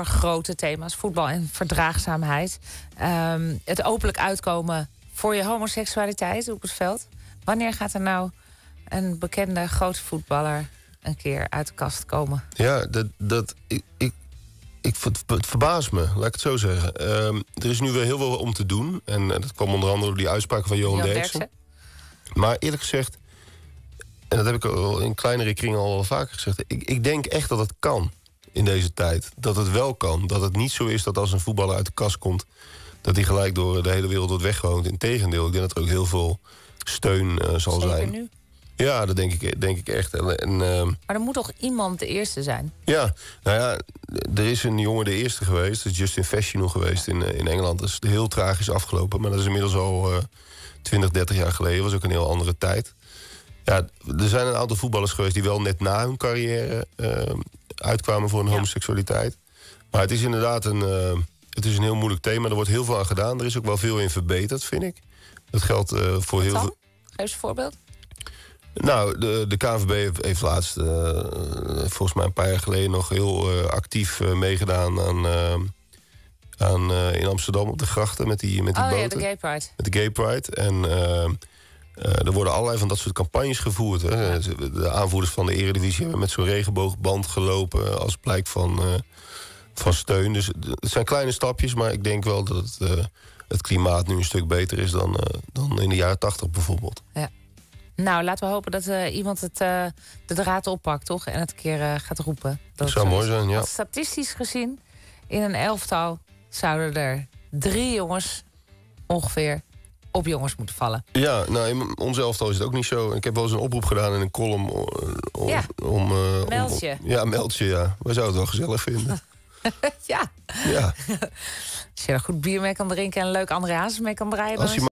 over grote thema's, voetbal en verdraagzaamheid. Ehm, het openlijk uitkomen voor je homoseksualiteit op het veld. Wanneer gaat er nou een bekende grote voetballer een keer uit de kast komen? Ja, dat, dat, ik, ik, ik, het verbaast me, laat ik het zo zeggen. Ehm, er is nu weer heel veel om te doen. En eh, dat kwam onder andere door die uitspraken van Johan, Johan Maar eerlijk gezegd, en dat heb ik al in kleinere kringen al wel vaker gezegd... Ik, ik denk echt dat het kan in deze tijd. Dat het wel kan. Dat het niet zo is dat als een voetballer uit de kast komt... dat hij gelijk door de hele wereld wordt weggewoond. Integendeel, ik denk dat er ook heel veel steun eh, zal zijn. Ja, dat denk ik, denk ik echt. En, en, ehm, maar er moet toch iemand de eerste zijn? Ja, nou ja, er is een jongen de eerste geweest. Dat is Justin Fashion geweest in, eh, in Engeland. Dat is heel tragisch afgelopen. Maar dat is inmiddels al 20, eh, 30 jaar geleden. was ook een heel andere tijd. Ja, er zijn een aantal voetballers geweest die wel net na hun carrière eh, uitkwamen voor hun homoseksualiteit. Maar het is inderdaad een, eh, het is een heel moeilijk thema. Er wordt heel veel aan gedaan. Er is ook wel veel in verbeterd, vind ik. Dat geldt eh, voor heel veel. Geef eens een voorbeeld. Nou, de, de KNVB heeft laatst, volgens mij een paar jaar geleden, nog heel actief meegedaan aan. aan in Amsterdam op de grachten met die, met die oh, boten. Ja, de Gay Pride. Met de Gay Pride. En eh, er worden allerlei van dat soort campagnes gevoerd. Hè. De aanvoerders van de Eredivisie hebben met zo'n regenboogband gelopen eh, als blijk van, eh, van steun. Dus het zijn kleine stapjes, maar ik denk wel dat het, het klimaat nu een stuk beter is dan, dan in de jaren tachtig bijvoorbeeld. Ja. Nou, laten we hopen dat iemand het, de draad oppakt, toch? En het een keer gaat roepen. Dat, zou mooi zijn, ja. statistisch gezien, in een elftal zouden er drie jongens ongeveer op jongens moeten vallen. Ja, nou, in ons elftal is het ook niet zo. Ik heb wel eens een oproep gedaan in een column eh, om... Ja, om, uh, eh, meldje. Om, ja, meldje, ja. Wij zouden het wel gezellig vinden. ja. ja. Als je er goed bier mee kan drinken en leuk andere hazes mee kan breien.